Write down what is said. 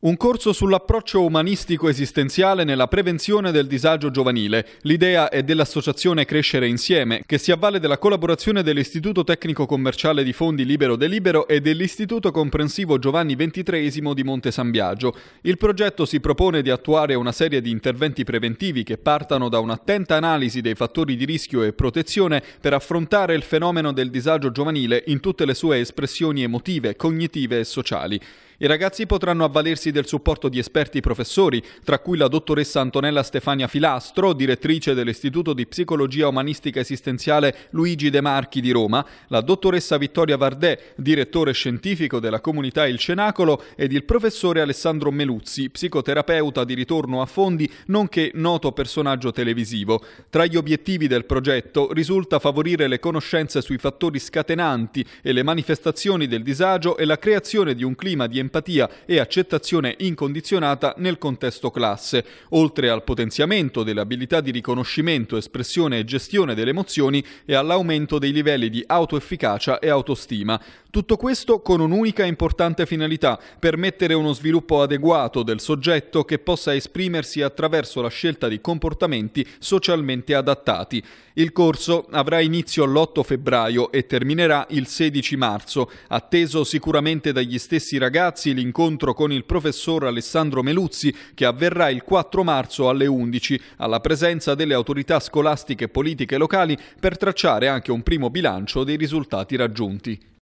Un corso sull'approccio umanistico esistenziale nella prevenzione del disagio giovanile. L'idea è dell'associazione Crescere Insieme, che si avvale della collaborazione dell'Istituto Tecnico Commerciale di Fondi Libero Delibero e dell'Istituto Comprensivo Giovanni XXIII di Monte San Biagio. Il progetto si propone di attuare una serie di interventi preventivi che partano da un'attenta analisi dei fattori di rischio e protezione per affrontare il fenomeno del disagio giovanile in tutte le sue espressioni emotive, cognitive e sociali. I ragazzi potranno avvalersi del supporto di esperti professori, tra cui la dottoressa Antonella Stefania Filastro, direttrice dell'Istituto di Psicologia Umanistica Esistenziale Luigi De Marchi di Roma, la dottoressa Vittoria Vardè, direttore scientifico della comunità Il Cenacolo, ed il professore Alessandro Meluzzi, psicoterapeuta di ritorno a fondi, nonché noto personaggio televisivo. Tra gli obiettivi del progetto risulta favorire le conoscenze sui fattori scatenanti e le manifestazioni del disagio e la creazione di un clima di empatia empatia e accettazione incondizionata nel contesto classe, oltre al potenziamento delle abilità di riconoscimento, espressione e gestione delle emozioni e all'aumento dei livelli di autoefficacia e autostima. Tutto questo con un'unica importante finalità, permettere uno sviluppo adeguato del soggetto che possa esprimersi attraverso la scelta di comportamenti socialmente adattati. Il corso avrà inizio l'8 febbraio e terminerà il 16 marzo, atteso sicuramente dagli stessi ragazzi ragazzi l'incontro con il professor Alessandro Meluzzi che avverrà il 4 marzo alle 11 alla presenza delle autorità scolastiche, e politiche locali per tracciare anche un primo bilancio dei risultati raggiunti.